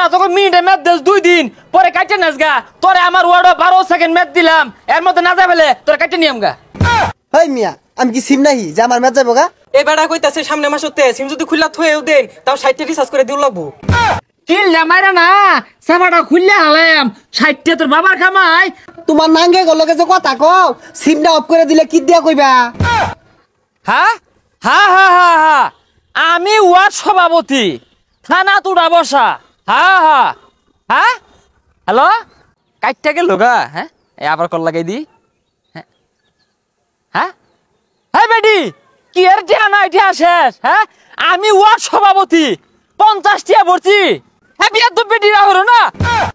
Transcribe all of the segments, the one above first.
তোরা তোকে মিনিটে ম্যাচ দিস দুই দিন পরে কাটে নাস গা তোরে আমার ওয়ার্ডে বারো সেকেন্ড ম্যাচ দিলাম এর মধ্যে না যাবে তোর কাটে নিয়াম গা হাই মিয়া আমি কি সিম নাহি যে আমার ম্যাচ যাবো গা এই বেড়া কইতাছে সামনে মাস হতে সিম যদি খুললা থয়েও দেন তাও ষাটটা রিচার্জ করে দিও লাগবো কিল না মারা না সেবাটা খুললে হালাম ষাটটা তোর বাবার কামাই তোমার নাঙ্গে গলকে যে কথা কও সিমটা অফ করে দিলে কি দিয়া কইবা হ্যাঁ হ্যাঁ হ্যাঁ হ্যাঁ আমি ওয়ার্ড সভাপতি থানা তুড়া বসা হ্যাঁ হ্যাঁ হ্যাঁ হ্যালো কাইটটা গেল গা হ্যাঁ এ কল লাগাই দি হ্যাঁ হ্যাঁ হ্যাঁ বেডি কি আর এর ঠিকানা এটা শেষ হ্যাঁ আমি ওয়ার্ড সভাপতি পঞ্চাশটিয়া ভর্তি হ্যাঁ বিয়া তো বেডি রাখলো না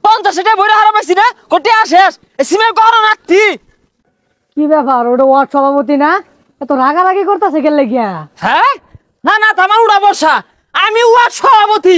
পঞ্চাশটা বইরা হারা পাইছি না কোটে শেষ সিমের গহরা রাখতি কি ব্যাপার ওটা ওয়ার্ড সভাপতি না এত রাগি করতেছে গেলে গিয়া হ্যাঁ না না তোমার উড়া বর্ষা আমি ওয়ার্ড সভাপতি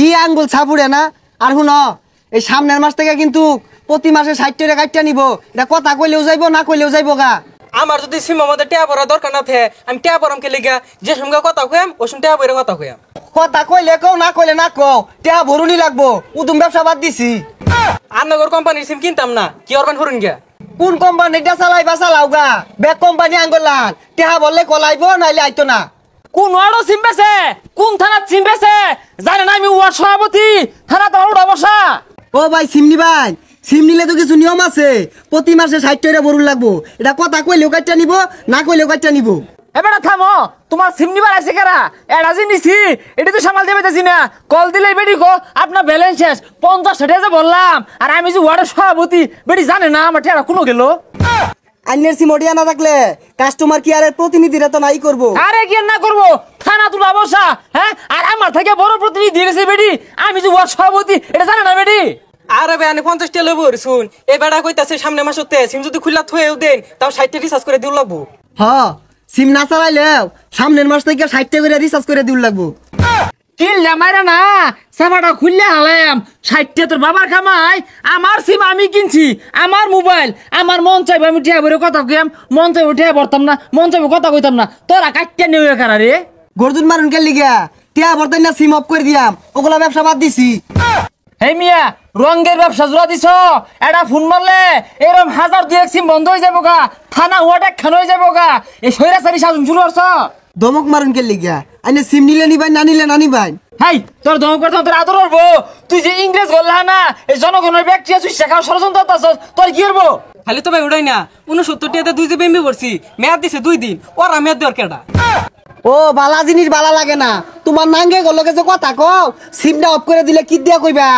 কি আঙ্গুল ছাপুরে না আর শুন এই সামনের মাস থেকে কিন্তু প্রতি মাসে ষাট টাকা কাটটা নিব এটা কথা কইলেও যাইব না কইলেও যাইব গা আমার যদি সিমা মধ্যে টিয়া পড়া দরকার না থাকে আমি টিয়া পড়াম খেলে লিগা যে সঙ্গে কথা কইম ওই সঙ্গে টিয়া কথা কইম কথা কইলে কও না কইলে না কও টিয়া ভরুনি লাগবো উদুম ব্যবসা বাদ দিছি আর কোম্পানির সিম কিনতাম না কি অরবান ভরুন গিয়া কোন কোম্পানিটা চালাইবা চালাও গা ব্যাগ কোম্পানি লাল টিয়া বললে কলাইবো নাইলে আইতো না কোন ওয়ার্ডও চিনবেছে কোন থানা চিনবেছে জানে না আমি ওয়ার্ড সভাপতি থানা তোমার উঠা বসা ও ভাই সিমনি ভাই সিম নিলে তো কিছু নিয়ম আছে প্রতি মাসে ষাট টাকা বরুল লাগবো এটা কথা কইলেও কাটটা নিব না কইলেও কাটটা নিব এবারে থামো তোমার সিম নিবার আছে কারা এটা যে নিছি এটা তো সামাল দেবে না কল দিলে বেটি গো আপনার ব্যালেন্স শেষ পঞ্চাশ ষাট হাজার বললাম আর আমি যে ওয়ার্ডের সভাপতি বেটি জানে না আমার টেরা কোনো গেলো আইনের সিমোডিয়া না থাকলে কাস্টমার কেয়ারের প্রতিনিধিরা তো নাই করবো আরে কি না করবো থানা তুলা বসা হ্যাঁ আর আমার থেকে বড় প্রতিনিধি গেছে বেডি আমি যে সভাপতি এটা জানে না বেডি আরে ভাই আমি পঞ্চাশ টাকা বই শুন বেড়া কইতাছে সামনে মাস হতে সিম যদি খুললা থয়েও দেন তাও টাকা রিচার্জ করে দিউ লাগবো হ্যাঁ সিম না চালাইলে সামনের মাস থেকে টাকা করে রিচার্জ করে দিউ লাগবো কিল না মারা না সেবাটা খুললে হালায়াম ষাটটা তোর বাবার কামাই আমার সিম আমি কিনছি আমার মোবাইল আমার মন চাইবে আমি ঠিয়া বলে কথা কইয়াম মন চাইবে ঠিয়া বলতাম না মন চাইবে কথা কইতাম না তোরা কাটতে নেবে কারা রে গর্জন মারুন কে লিগা টিয়া বর্তমান না সিম অফ করে দিয়াম ওগুলা ব্যবসা বাদ দিছি হে মিয়া রঙের ব্যবসা জোড়া দিছ এটা ফোন মারলে এরম হাজার দুয়েক সিম বন্ধ হয়ে যাবো গা থানা ওয়াটা খান হয়ে যাবো গা এই সৈরাচারি শাসন শুরু করছ দমক মারুন কে লিগা আইনে সিম নিলে নিবাই না নিলে না নিবাই হাই তোর ধম করে তোর আদর করবো তুই যে ইংরেজ বললা না এই জনগণের ব্যক্তি তুই শেখাও ষড়যন্ত্র তোর কি করবো খালি তো ভাই ওটাই না উনসত্তর দুই যে বেম্বি পড়ছি মেয়াদ দিছে দুই দিন মেয়াদ দেওয়ার ও বালা জিনিস বালা লাগে না তোমার নাঙ্গে গলকে যে কথা কও সিমটা অফ করে দিলে কি দিয়া কইবা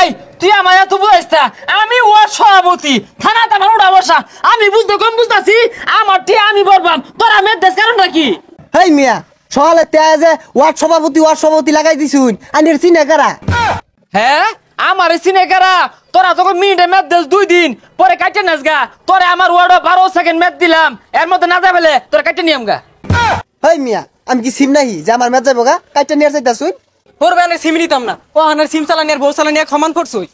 এই তুই আমার এত বুঝাইছা আমি ওর সভাপতি থানা আমার উড়া বসা আমি বুঝতে কম বুঝতাছি আমার টি আমি বলবাম তোর আমি দেশ কারণটা কি হেই মিয়া সকালে তেয়া যে ওয়ার্ড সভাপতি ওয়ার্ড সভাপতি লাগাই দিছুন আনির চিনে কারা হ্যাঁ আমার চিনে কারা তোরা তোকে মিনিটে ম্যাচ দিস দুই দিন পরে কাটে নাচ গা তোরে আমার ওয়ার্ডে বারো সেকেন্ড ম্যাচ দিলাম এর মধ্যে না যাবে তোর কাটে নিয়াম গা হই মিয়া আমি কি সিম নাহি যে আমার ম্যাচ যাবো গা কাটে নিয়ে চাইতা শুন ওর বেলা সিম নিতাম না ও আনার সিম চালানি আর বউ চালানি এক সমান করছুই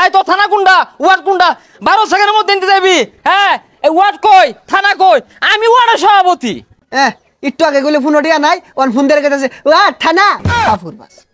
এই তো থানা কুন্ডা ওয়ার্ড কুন্ডা বারো সেকেন্ডের মধ্যে নিতে যাবি হ্যাঁ ওয়ার্ড কই থানা কই আমি ওয়ার্ডের সভাপতি হ্যাঁ একটু আগে গেলে ফোন ওটিয়া নাই ওর ফোন দিয়ে রেখে ও থানা কাপুর বাস